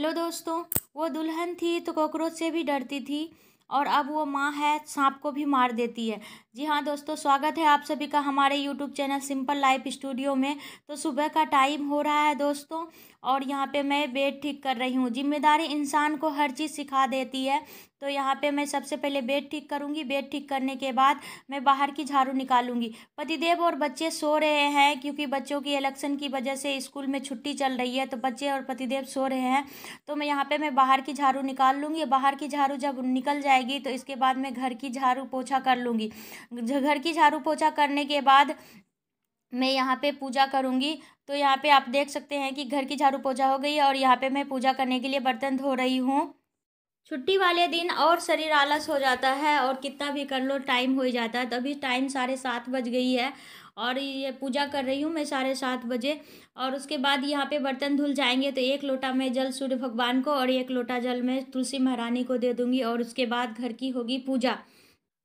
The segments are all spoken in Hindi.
हेलो दोस्तों वो दुल्हन थी तो कॉकरोच से भी डरती थी और अब वो माँ है सांप को भी मार देती है जी हाँ दोस्तों स्वागत है आप सभी का हमारे YouTube channel simple life studio में तो सुबह का टाइम हो रहा है दोस्तों और यहाँ पे मैं बेड ठीक कर रही हूँ जिम्मेदारी इंसान को हर चीज़ सिखा देती है तो यहाँ पे मैं सबसे पहले बेड ठीक करूँगी बेड ठीक करने के बाद मैं बाहर की झाड़ू निकालूंगी पतिदेव और बच्चे सो रहे हैं क्योंकि बच्चों की इलेक्शन की वजह से स्कूल में छुट्टी चल रही है तो बच्चे और पतिदेव सो रहे हैं तो मैं यहाँ पे मैं बाहर की झाड़ू निकाल लूँगी बाहर की झाड़ू जब निकल जाएगी तो इसके बाद मैं घर की झाड़ू पोछा कर लूँगी घर की झाड़ू पोछा करने के बाद मैं यहाँ पे पूजा करूँगी तो यहाँ पे आप देख सकते हैं कि घर की झाड़ू पोछा हो गई और यहाँ पे मैं पूजा करने के लिए बर्तन धो रही हूँ छुट्टी वाले दिन और शरीर आलस हो जाता है और कितना भी कर लो टाइम हो जाता है तभी टाइम साढ़े सात बज गई है और ये पूजा कर रही हूँ मैं साढ़े सात बजे और उसके बाद यहाँ पे बर्तन धुल जाएंगे तो एक लोटा मैं जल सूर्य भगवान को और एक लोटा जल मैं तुलसी महारानी को दे दूँगी और उसके बाद घर की होगी पूजा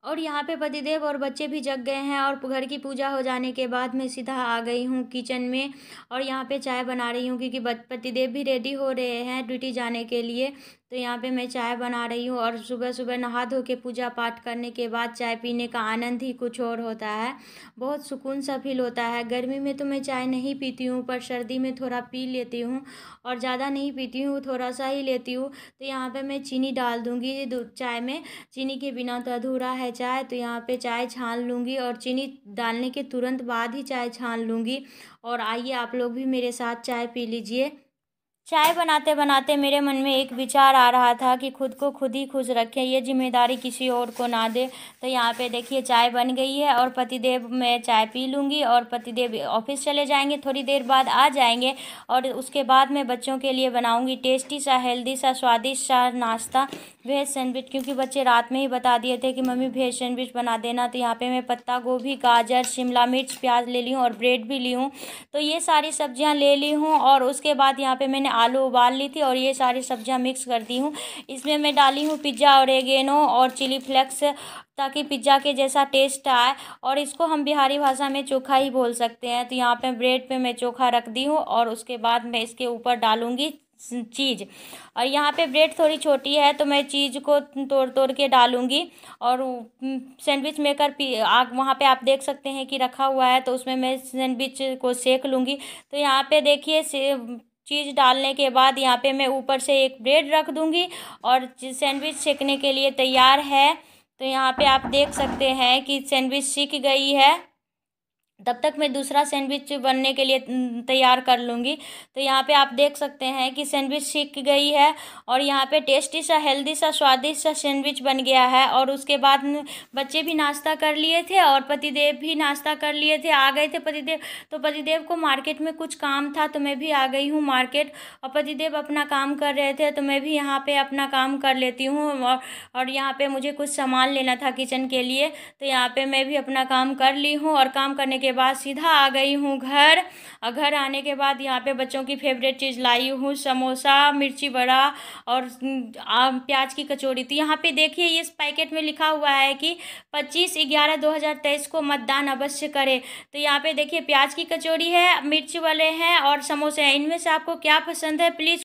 और यहाँ पे पतिदेव और बच्चे भी जग गए हैं और घर की पूजा हो जाने के बाद मैं सीधा आ गई हूँ किचन में और यहाँ पे चाय बना रही हूँ क्योंकि पतिदेव भी रेडी हो रहे हैं ड्यूटी जाने के लिए तो यहाँ पे मैं चाय बना रही हूँ और सुबह सुबह नहा धो के पूजा पाठ करने के बाद चाय पीने का आनंद ही कुछ और होता है बहुत सुकून सा फील होता है गर्मी में तो मैं चाय नहीं पीती हूँ पर सर्दी में थोड़ा पी लेती हूँ और ज़्यादा नहीं पीती हूँ थोड़ा सा ही लेती हूँ तो यहाँ पर मैं चीनी डाल दूँगी चाय में चीनी के बिना तो अधूरा है चाय तो यहाँ पर चाय छान लूँगी और चीनी डालने के तुरंत बाद ही चाय छान लूँगी और आइए आप लोग भी मेरे साथ चाय पी लीजिए चाय बनाते बनाते मेरे मन में एक विचार आ रहा था कि खुद को खुद ही खुश रखें ये जिम्मेदारी किसी और को ना दे तो यहाँ पे देखिए चाय बन गई है और पतिदेव मैं चाय पी लूँगी और पतिदेव ऑफिस चले जाएंगे थोड़ी देर बाद आ जाएंगे और उसके बाद मैं बच्चों के लिए बनाऊँगी टेस्टी सा हेल्दी सा स्वादिष्ट सा नाश्ता वेज सैंडविच क्योंकि बच्चे रात में ही बता दिए थे कि मम्मी वेज सैंडविच बना देना तो यहाँ पर मैं पत्ता गोभी गाजर शिमला मिर्च प्याज ले ली हूँ और ब्रेड भी ली हूँ तो ये सारी सब्जियाँ ले ली हूँ और उसके बाद यहाँ पर मैंने आलू उबाल ली थी और ये सारी सब्जियां मिक्स करती हूँ इसमें मैं डाली हूँ पिज्ज़ा एगेनो और चिली फ्लेक्स ताकि पिज्ज़ा के जैसा टेस्ट आए और इसको हम बिहारी भाषा में चोखा ही बोल सकते हैं तो यहाँ पे ब्रेड पे मैं चोखा रख दी हूँ और उसके बाद मैं इसके ऊपर डालूँगी चीज़ और यहाँ पे ब्रेड थोड़ी छोटी है तो मैं चीज़ को तोड़ तोड़ के डालूँगी और सैंडविच मेकर आग वहाँ पे आप देख सकते हैं कि रखा हुआ है तो उसमें मैं सैंडविच को सेक लूँगी तो यहाँ पे देखिए से चीज़ डालने के बाद यहाँ पे मैं ऊपर से एक ब्रेड रख दूँगी और सैंडविच सेकने के लिए तैयार है तो यहाँ पे आप देख सकते हैं कि सैंडविच सीख गई है तब तक मैं दूसरा सैंडविच बनने के लिए तैयार कर लूँगी तो यहाँ पे आप देख सकते हैं कि सैंडविच सीख गई है और यहाँ पे टेस्टी सा हेल्दी सा स्वादिष्ट सा सैंडविच बन गया है और उसके बाद बच्चे भी नाश्ता कर लिए थे और पतिदेव भी नाश्ता कर लिए थे आ गए थे पतिदेव तो पतिदेव को मार्केट में कुछ काम था तो मैं भी आ गई हूँ मार्केट और पतिदेव अपना काम कर रहे थे तो मैं भी यहाँ पर अपना काम कर लेती हूँ और, और यहाँ पर मुझे कुछ सामान लेना था किचन के लिए तो यहाँ पर मैं भी अपना काम कर ली हूँ और काम करने के के बाद सीधा आ गई हूँ घर और घर आने के बाद यहाँ पे बच्चों की फेवरेट चीज़ लाई हूँ समोसा मिर्ची बड़ा और प्याज की कचौड़ी तो यहाँ पे देखिए इस पैकेट में लिखा हुआ है कि पच्चीस ग्यारह दो हज़ार तेईस को मतदान अवश्य करें तो यहाँ पे देखिए प्याज की कचौड़ी है मिर्ची वाले हैं और समोसे हैं इनमें से आपको क्या पसंद है प्लीज़